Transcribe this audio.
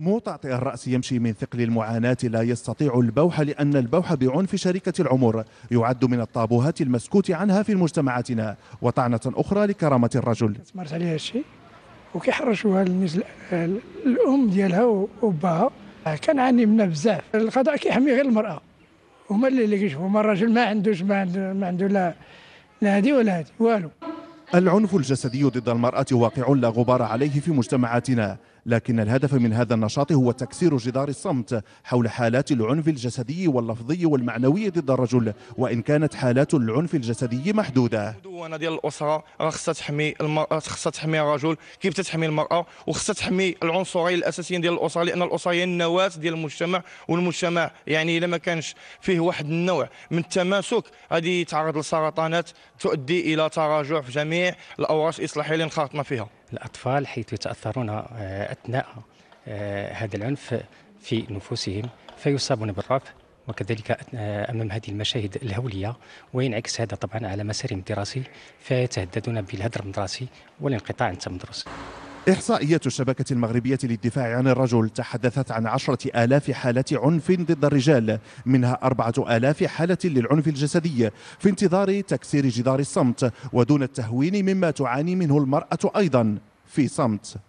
مو تعطي الرأس يمشي من ثقل المعاناة لا يستطيع البوح لأن البوح بعنف شركة العمر يعد من الطابوهات المسكوت عنها في مجتمعاتنا وطعنة أخرى لكرامة الرجل تمارس عليها الشيء وكيحرشوها للنسل الأم ديالها وباها كان كنعاني منها بزاف القضاء كيحمي غير المرأة هما اللي كيشوفوا ما الرجل ما عندوش ما عنده, ما عنده لا لا هذه ولا هذه والو العنف الجسدي ضد المرأة واقع لا غبار عليه في مجتمعاتنا لكن الهدف من هذا النشاط هو تكسير جدار الصمت حول حالات العنف الجسدي واللفظي والمعنوي ضد الرجل وإن كانت حالات العنف الجسدي محدودة المدونة ديال الأسرة راه خصها تحمي المرأة خصها تحمي الرجل كيف تتحمي المرأة وخصها تحمي العنصرين الأساسيين ديال الأسرة لأن الأسرة هي النواة ديال المجتمع والمجتمع يعني إلا ما كانش فيه واحد النوع من التماسك غادي يتعرض لسرطانات تؤدي إلى تراجع في جميع الأوراش الإصلاحية اللي انخرطنا فيها الأطفال حيث يتأثرون آه، أثناء آه، هذا العنف في نفوسهم فيصابون بالرعب وكذلك آه، امام هذه المشاهد الهوليه وينعكس هذا طبعا على مسارهم الدراسي فيتهددون بالهدر المدرسي والانقطاع عن التمدرس إحصائيات الشبكة المغربية للدفاع عن الرجل تحدثت عن عشرة آلاف حالة عنف ضد الرجال منها أربعة آلاف حالة للعنف الجسدي في انتظار تكسير جدار الصمت ودون التهوين مما تعاني منه المرأة أيضا في صمت